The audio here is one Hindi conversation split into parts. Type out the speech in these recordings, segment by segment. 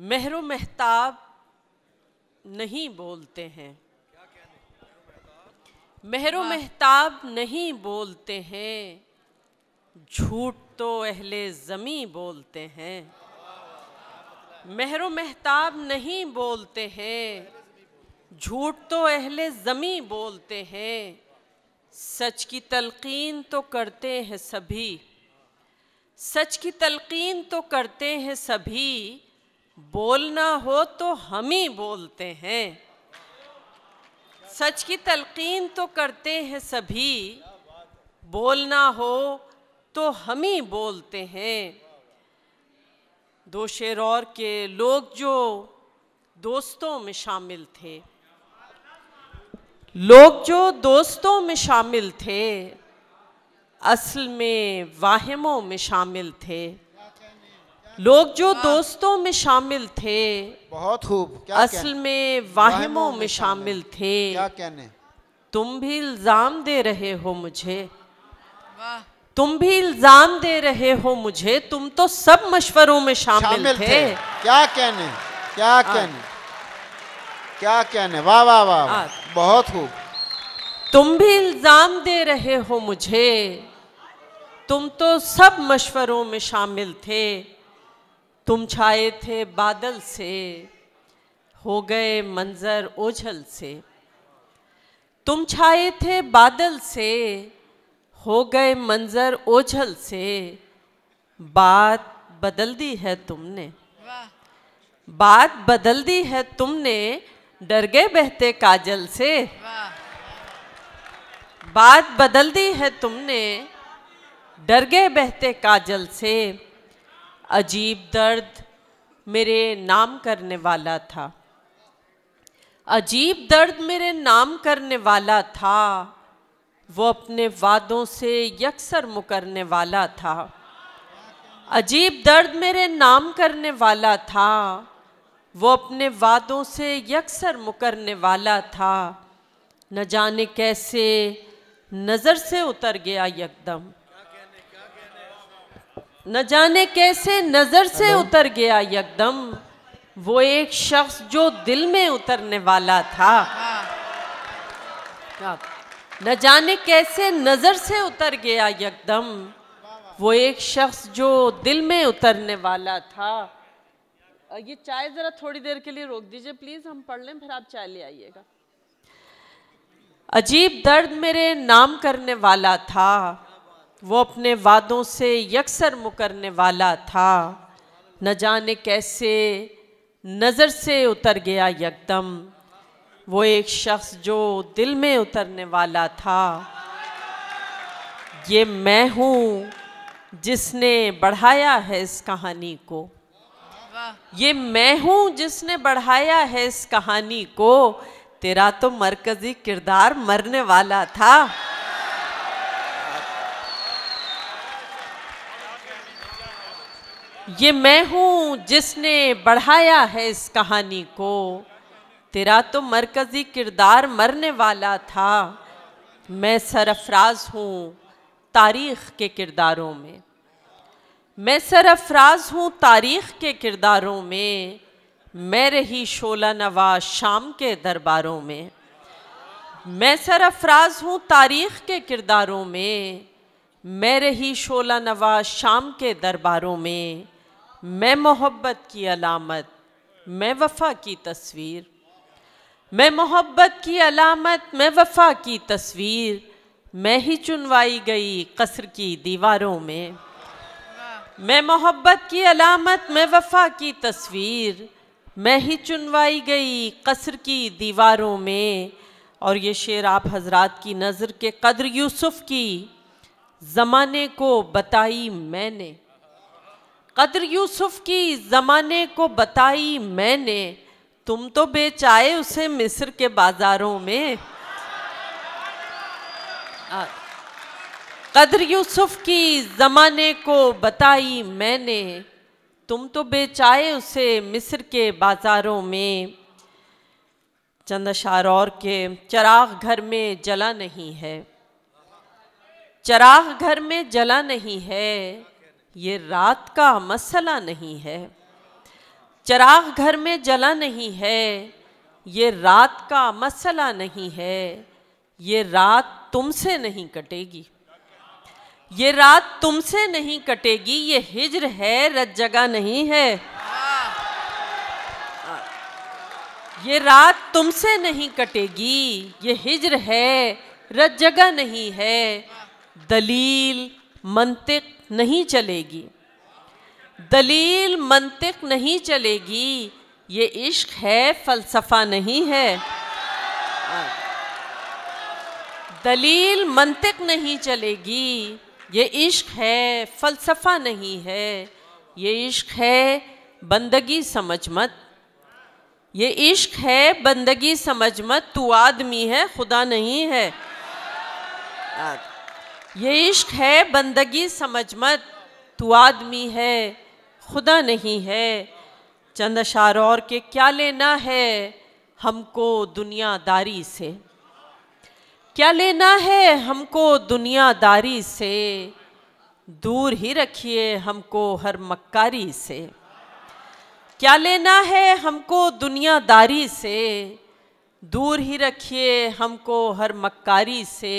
मेहरु महताब नहीं बोलते हैं मेहर महताब नहीं बोलते हैं झूठ तो अहले ज़मी बोलते हैं मेहरु महताब नहीं बोलते हैं झूठ तो अहले ज़मी बोलते हैं सच की तलकीन तो करते हैं सभी सच की तलकीन तो करते हैं सभी बोलना हो तो हम ही बोलते हैं सच की तलकीन तो करते हैं सभी बोलना हो तो हम ही बोलते हैं दो शेर और के लोग जो दोस्तों में शामिल थे लोग जो दोस्तों में शामिल थे असल में वाहमों में शामिल थे लोग जो दोस्तों में शामिल थे बहुत खूब असल में वाहिमों में शामिल थे क्या कहने तुम भी इल्जाम दे रहे हो मुझे तुम भी इल्जाम दे रहे हो मुझे तुम तो सब मशवरों में शामिल, थे।, थे क्या कहने क्या हाँ। कहने क्या कहने वाह वाह वाह हाँ। बहुत खूब तुम भी इल्जाम दे रहे हो मुझे तुम तो सब मशवरों में शामिल थे तुम छाए थे बादल से हो गए मंजर ओझल से तुम छाए थे बादल से हो गए मंजर ओझल से बात बदल दी है तुमने बात बदल दी है तुमने डर गए बहते काजल से बात बदल दी है तुमने डर गए बहते काजल से अजीब दर्द मेरे नाम करने वाला था अजीब दर्द मेरे नाम करने वाला था वो अपने वादों से यकसर मुकरने वाला था अजीब दर्द मेरे नाम करने वाला था वो अपने वादों से यकसर मुकरने वाला था न जाने कैसे नज़र से उतर गया यकदम न जाने कैसे नज़र से उतर गया यकदम वो एक शख्स जो दिल में उतरने वाला था न जाने कैसे नज़र से उतर गया यकदम वो एक शख्स जो दिल में उतरने वाला था ये चाय ज़रा थोड़ी देर के लिए रोक दीजिए प्लीज़ हम पढ़ लें फिर आप चाय ले आइएगा अजीब दर्द मेरे नाम करने वाला था वो अपने वादों से यकसर मुकरने वाला था न जाने कैसे नज़र से उतर गया यकदम वो एक शख्स जो दिल में उतरने वाला था ये मैं हूँ जिसने बढ़ाया है इस कहानी को ये मैं हूँ जिसने बढ़ाया है इस कहानी को तेरा तो मरकज़ी किरदार मरने वाला था ये मैं हूँ जिसने बढ़ाया है इस कहानी को तेरा तो मरकज़ी किरदार मरने वाला था मैं सरफराज हूँ तारीख़ के किरदारों में मैं सरफराज हूँ तारीख़ के किरदारों में मैं रही शोला नवा शाम के दरबारों में मैं सरफराज हूँ तारीख़ के किरदारों में मैं रही शोला नवा शाम के दरबारों में मैं मोहब्बत की अलामत मैं वफा की तस्वीर मैं मोहब्बत की अलामत मैं वफा की तस्वीर मैं ही चुनवाई गई कसर की दीवारों में मैं मोहब्बत की अलामत मैं वफा की तस्वीर मैं ही चुनवाई गई कसर की दीवारों में और ये शेर आप हजरात की नज़र के कदर यूसुफ की ज़माने को बताई मैंने कदर यूसुफ की ज़माने को बताई मैंने तुम तो बेच आए उसे मिस्र के बाज़ारों में कदर यूसुफ की ज़माने को बताई मैंने तुम तो बेच आए उसे मिस्र के बाज़ारों में चंद अशार और के चराग घर में जला नहीं है चराग घर में जला नहीं है ये रात का मसला नहीं है चराग घर में जला नहीं है ये रात का मसला नहीं है ये रात तुमसे नहीं कटेगी ये रात तुमसे नहीं कटेगी ये हिजर है रज जगह नहीं है ये रात तुमसे नहीं कटेगी ये हिजर है रज जगह नहीं है दलील मंतिक नहीं चलेगी दलील मंतिक नहीं चलेगी ये इश्क है फलसफा नहीं है दलील मंतिक नहीं चलेगी ये इश्क है फलसफा नहीं है ये इश्क है बंदगी समझ मत ये इश्क है बंदगी समझ मत तू आदमी है खुदा नहीं है ये इश्क है बंदगी समझ मत तू आदमी है खुदा नहीं है चंद अशार और के क्या लेना है हमको दुनियादारी से क्या लेना है हमको दुनियादारी से दूर ही रखिए हमको हर मक्कारी से क्या लेना है हमको दुनियादारी से दूर ही रखिए हमको हर मक्कारी से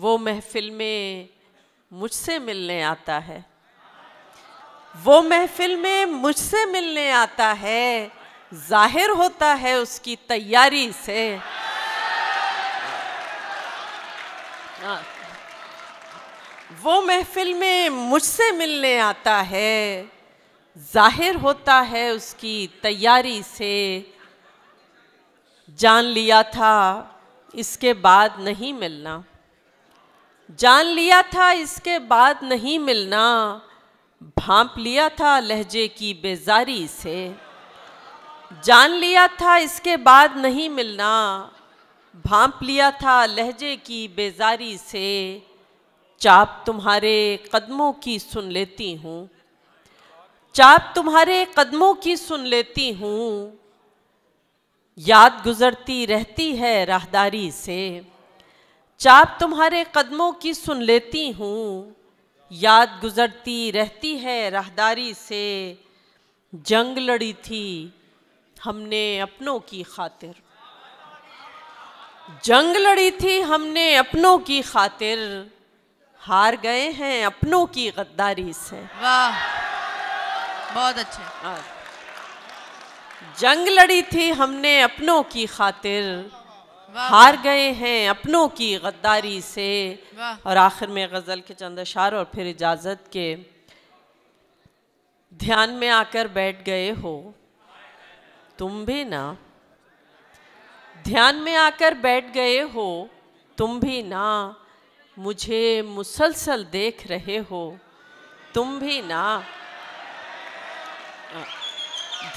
वो महफिल में मुझसे मिलने आता है वो महफिल में मुझसे मिलने आता है जाहिर होता है उसकी तैयारी से हाँ। वो महफिल में मुझसे मिलने आता है जाहिर होता है उसकी तैयारी से जान लिया था इसके बाद नहीं मिलना जान लिया था इसके बाद नहीं मिलना भांप लिया था लहजे की बेजारी से जान लिया था इसके बाद नहीं मिलना भांप लिया था लहजे की बेजारी से चाप तुम्हारे कदमों की सुन लेती हूँ चाप तुम्हारे कदमों की सुन लेती हूँ याद गुजरती रहती है राहदारी से चाप तुम्हारे कदमों की सुन लेती हूँ याद गुजरती रहती है राहदारी से जंग लड़ी थी हमने अपनों की खातिर जंग लड़ी थी हमने अपनों की खातिर हार गए हैं अपनों की गद्दारी से वाह बहुत अच्छे हाँ। जंग लड़ी थी हमने अपनों की खातिर हार गए हैं अपनों की गद्दारी से और आखिर में गज़ल के चंद अशार और फिर इजाज़त के ध्यान में आकर बैठ गए हो तुम भी ना ध्यान में आकर बैठ गए हो तुम भी ना मुझे मुसलसल देख रहे हो तुम भी ना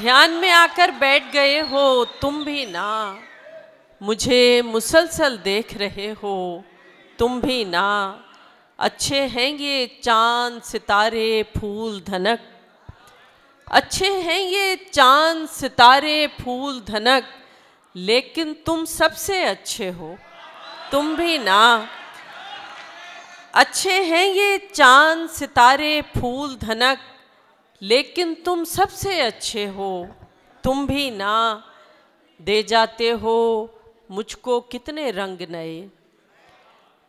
ध्यान में आकर बैठ गए हो तुम भी ना मुझे मुसलसल देख रहे हो तुम भी ना अच्छे हैं ये चांद सितारे फूल धनक अच्छे हैं ये चांद सितारे फूल धनक लेकिन तुम सबसे अच्छे हो तुम भी ना अच्छे हैं ये चांद सितारे फूल धनक लेकिन तुम सबसे अच्छे हो तुम भी ना दे जाते हो मुझको कितने रंग नए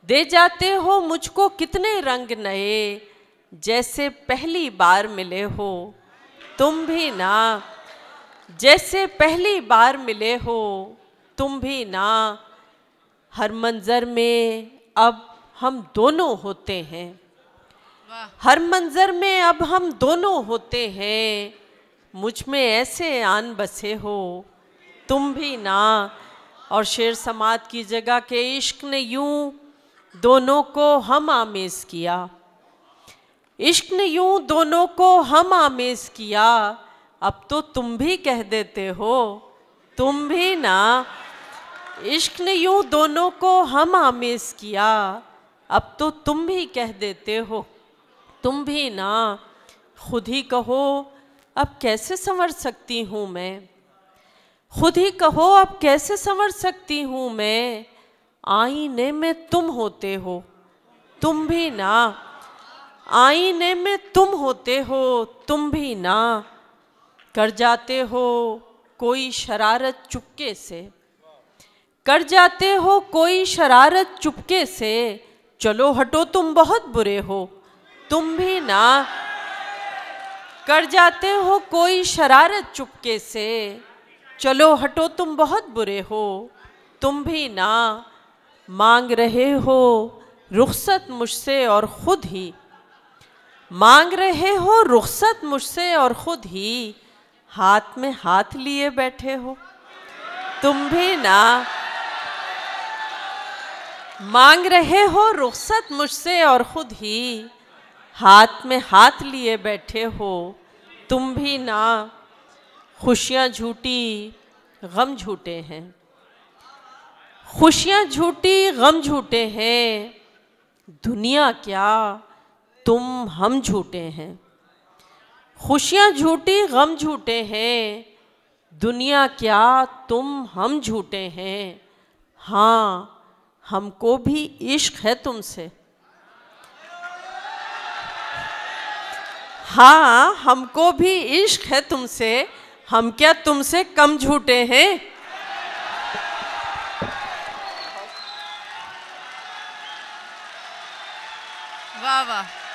दे जाते हो मुझको कितने रंग नए जैसे पहली बार मिले हो तुम भी ना जैसे पहली बार मिले हो तुम भी ना हर मंजर में अब हम दोनों होते हैं हर मंजर में अब हम दोनों होते हैं मुझ में ऐसे आन बसे हो तुम भी ना और शेर समात की जगह के इश्क ने यूं दोनों को हम आमेज किया इश्क ने यूं दोनों को हम आमेज किया अब तो तुम भी कह देते हो तुम भी ना इश्क ने यूं दोनों को हम आमेज किया अब तो तुम भी कह देते हो तुम भी ना खुद ही कहो अब कैसे संवर सकती हूँ मैं खुद ही कहो अब कैसे संवर सकती हूँ मैं आईने में तुम होते हो तुम भी ना आईने में तुम होते हो तुम भी ना कर जाते हो कोई शरारत चुपके से कर जाते हो कोई शरारत चुपके से चलो हटो तुम बहुत बुरे हो तुम भी ना कर जाते हो कोई शरारत चुपके से चलो हटो तुम बहुत बुरे हो तुम भी ना मांग रहे हो रुखसत मुझसे और ख़ुद ही मांग रहे हो रुखसत मुझसे और ख़ुद ही हाथ में हाथ लिए बैठे हो तुम भी ना मांग रहे हो रुखसत मुझसे और ख़ुद ही हाथ में हाथ लिए बैठे हो तुम भी ना खुशियाँ झूठी गम झूठे हैं खुशियाँ झूठी गम झूठे हैं दुनिया क्या तुम हम झूठे हैं खुशियाँ झूठी गम झूठे हैं दुनिया क्या तुम हम झूठे हैं हाँ हमको भी इश्क है तुमसे हाँ हमको भी इश्क है तुमसे हम क्या तुमसे कम झूठे हैं वाह वाह